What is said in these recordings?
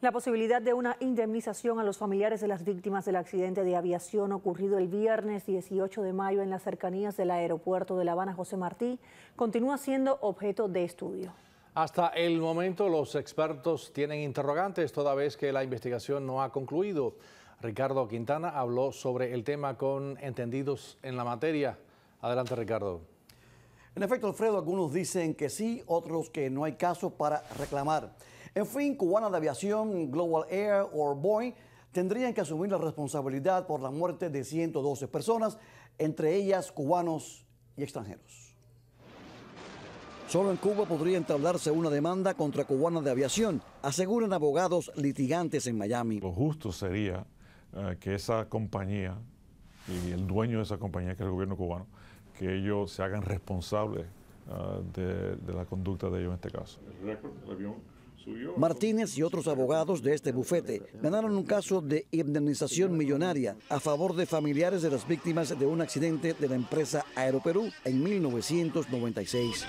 La posibilidad de una indemnización a los familiares de las víctimas del accidente de aviación ocurrido el viernes 18 de mayo en las cercanías del aeropuerto de La Habana José Martí continúa siendo objeto de estudio. Hasta el momento los expertos tienen interrogantes toda vez que la investigación no ha concluido. Ricardo Quintana habló sobre el tema con entendidos en la materia. Adelante Ricardo. En efecto, Alfredo, algunos dicen que sí, otros que no hay caso para reclamar. En fin, Cubana de Aviación, Global Air o Boeing tendrían que asumir la responsabilidad por la muerte de 112 personas, entre ellas cubanos y extranjeros. Solo en Cuba podría entablarse una demanda contra Cubana de Aviación, aseguran abogados litigantes en Miami. Lo justo sería eh, que esa compañía y el dueño de esa compañía, que es el gobierno cubano, que ellos se hagan responsables eh, de, la conducta de ellos en este caso. Martínez y otros abogados de este bufete ganaron un caso de indemnización millonaria a favor de familiares de las víctimas de un accidente de la empresa Aeroperú en 1996.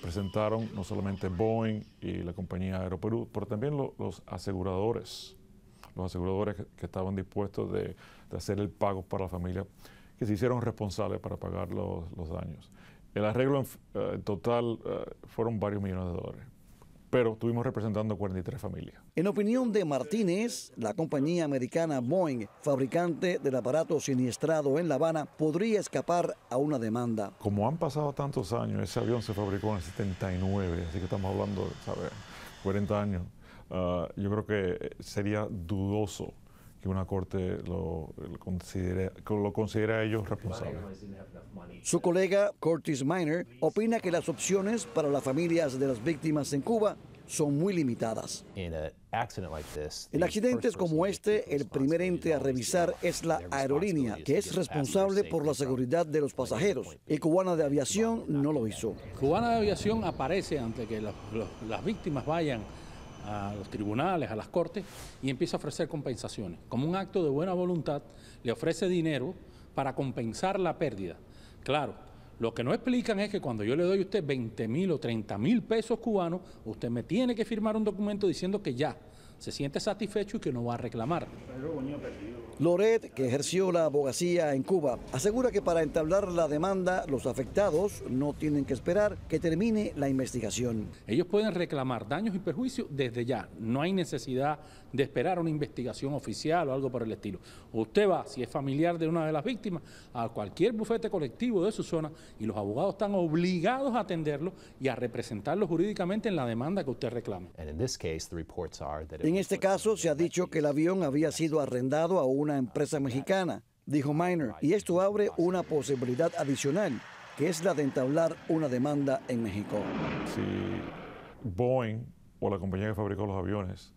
Presentaron no solamente Boeing y la compañía Aeroperú, pero también los aseguradores, los aseguradores que, estaban dispuestos de, hacer el pago para la familia, que se hicieron responsables para pagar los, daños. El arreglo en, eh, total eh, fueron varios millones de dólares pero estuvimos representando 43 familias. En opinión de Martínez, la compañía americana Boeing, fabricante del aparato siniestrado en La Habana, podría escapar a una demanda. Como han pasado tantos años, ese avión se fabricó en el 79, así que estamos hablando de 40 años. Ah, yo creo que eh, sería dudoso una corte lo, considera lo considera a ellos responsable. Su colega Curtis Miner opina que las opciones para las familias de las víctimas en Cuba son muy limitadas. En accidentes como este, el primer ente a revisar es la aerolínea, que es responsable por la seguridad de los pasajeros, y Cubana de Aviación no lo hizo. Cubana de Aviación aparece antes que las víctimas vayan a los tribunales, a las cortes, y empieza a ofrecer compensaciones. Como un acto de buena voluntad, le ofrece dinero para compensar la pérdida. Claro, lo que no explican es que cuando yo le doy a usted 20 mil o 30 mil pesos cubanos, usted me tiene que firmar un documento diciendo que ya se siente satisfecho y que no va a reclamar. Loret, que ejerció la abogacía en Cuba, asegura que para entablar la demanda los afectados no tienen que esperar que termine la investigación. Ellos pueden reclamar daños y perjuicios desde ya. No hay necesidad de esperar una investigación oficial o algo por el estilo. Usted va, si es familiar de una de las víctimas, a cualquier bufete colectivo de su zona y los abogados están obligados a atenderlo y a representarlo jurídicamente en la demanda que usted reclama. En este caso se ha dicho que el avión había sido arrendado a una una empresa mexicana, dijo Miner, y esto abre una posibilidad adicional, que es la de entablar una demanda en México. Si Boeing o la compañía que fabricó los aviones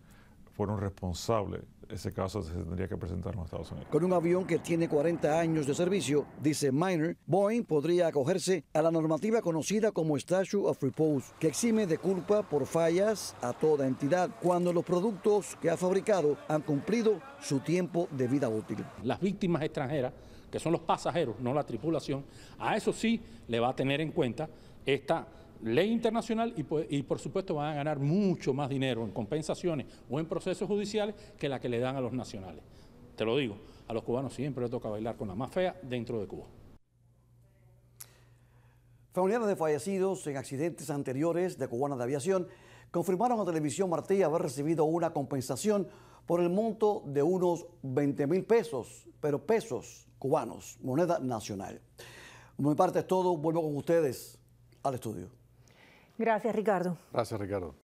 fueron responsables ese caso se tendría que presentar en Estados Unidos. Con un avión que tiene 40 años de servicio, dice Miner, Boeing podría acogerse a la normativa conocida como Statue of Repose, que exime de culpa por fallas a toda entidad cuando los productos que ha fabricado han cumplido su tiempo de vida útil. Las víctimas extranjeras, que son los pasajeros, no la tripulación, a eso sí le va a tener en cuenta esta ley internacional pues, y, por supuesto van a ganar mucho más dinero en compensaciones o en procesos judiciales que la que le dan a los nacionales. Te lo digo, a los cubanos siempre les toca bailar con la más fea dentro de Cuba. Familiares de fallecidos en accidentes anteriores de cubanas de aviación confirmaron a Televisión Martí haber recibido una compensación por el monto de unos 20 mil pesos, pero pesos cubanos, moneda nacional. Por mi parte es todo, vuelvo con ustedes al estudio. Gracias, Ricardo. Gracias, Ricardo.